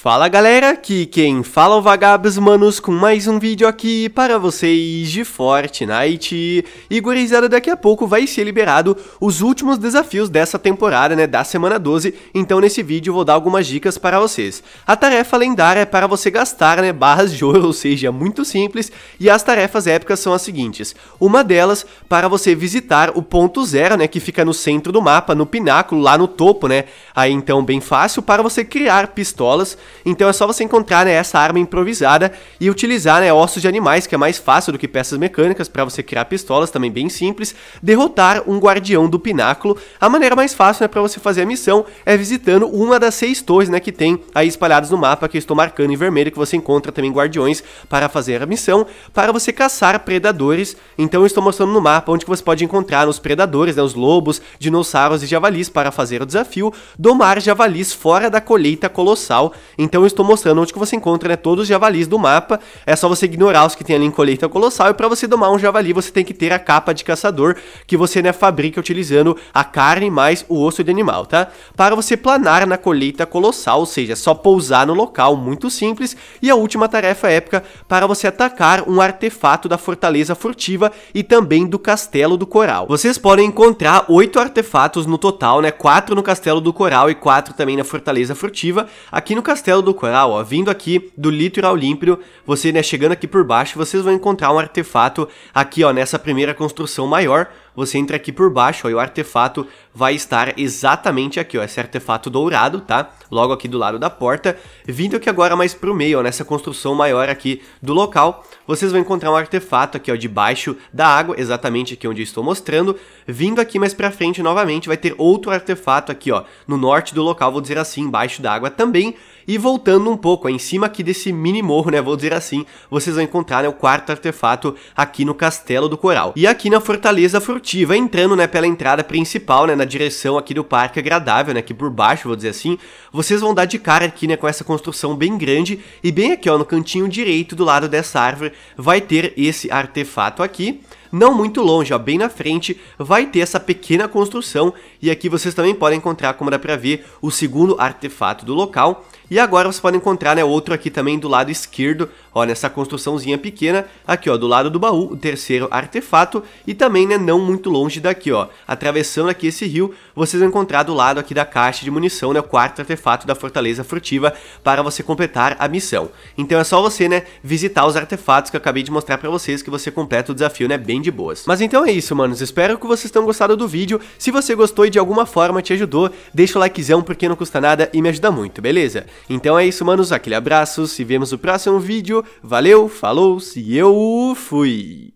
Fala galera, aqui quem fala é o Vagabos Manos com mais um vídeo aqui para vocês de Fortnite. E gurizada, daqui a pouco vai ser liberado os últimos desafios dessa temporada, né, da semana 12, então nesse vídeo eu vou dar algumas dicas para vocês. A tarefa lendária é para você gastar, né, barras de ouro, ou seja, muito simples, e as tarefas épicas são as seguintes. Uma delas, para você visitar o ponto zero, né, que fica no centro do mapa, no pináculo, lá no topo, né, aí então bem fácil, para você criar pistolas então é só você encontrar né, essa arma improvisada e utilizar né, ossos de animais, que é mais fácil do que peças mecânicas para você criar pistolas, também bem simples, derrotar um guardião do pináculo. A maneira mais fácil né, para você fazer a missão é visitando uma das seis torres né, que tem aí espalhadas no mapa, que eu estou marcando em vermelho, que você encontra também guardiões para fazer a missão, para você caçar predadores. Então eu estou mostrando no mapa onde você pode encontrar os predadores, né, os lobos, dinossauros e javalis para fazer o desafio, domar javalis fora da colheita colossal. Então eu estou mostrando onde que você encontra né, todos os javalis do mapa. É só você ignorar os que tem ali em colheita colossal. E para você domar um javali, você tem que ter a capa de caçador que você né, fabrica utilizando a carne mais o osso de animal, tá? Para você planar na colheita colossal, ou seja, é só pousar no local, muito simples. E a última tarefa épica para você atacar um artefato da fortaleza furtiva e também do castelo do coral. Vocês podem encontrar oito artefatos no total, né? Quatro no castelo do coral e quatro também na fortaleza furtiva. Aqui no castelo Castelo do Coral, ó, vindo aqui do litoral límpido, você, né, chegando aqui por baixo, vocês vão encontrar um artefato aqui, ó, nessa primeira construção maior, você entra aqui por baixo, ó, e o artefato vai estar exatamente aqui, ó, esse artefato dourado, tá? Logo aqui do lado da porta, vindo aqui agora mais pro meio, ó, nessa construção maior aqui do local, vocês vão encontrar um artefato aqui, ó, debaixo da água, exatamente aqui onde eu estou mostrando, vindo aqui mais pra frente novamente, vai ter outro artefato aqui, ó, no norte do local, vou dizer assim, embaixo da água também, e voltando um pouco, ó, em cima aqui desse mini morro, né, vou dizer assim, vocês vão encontrar, né, o quarto artefato aqui no Castelo do Coral. E aqui na Fortaleza Furtiva, comitiva entrando, né, pela entrada principal, né, na direção aqui do Parque Agradável, né, aqui por baixo, vou dizer assim, vocês vão dar de cara aqui, né, com essa construção bem grande e bem aqui, ó, no cantinho direito do lado dessa árvore vai ter esse artefato aqui não muito longe, ó, bem na frente, vai ter essa pequena construção e aqui vocês também podem encontrar, como dá pra ver, o segundo artefato do local. E agora vocês podem encontrar né, outro aqui também do lado esquerdo, ó, nessa construçãozinha pequena, aqui ó, do lado do baú, o terceiro artefato, e também né, não muito longe daqui, ó, atravessando aqui esse rio, vocês vão encontrar do lado aqui da caixa de munição, né, o quarto artefato da Fortaleza Furtiva, para você completar a missão. Então é só você né, visitar os artefatos que eu acabei de mostrar para vocês, que você completa o desafio né, bem bem de boas. Mas então é isso, manos. Espero que vocês tenham gostado do vídeo. Se você gostou e de alguma forma te ajudou, deixa o likezão porque não custa nada e me ajuda muito, beleza? Então é isso, manos. Aquele abraço, se vemos no próximo vídeo. Valeu, falou, se eu fui!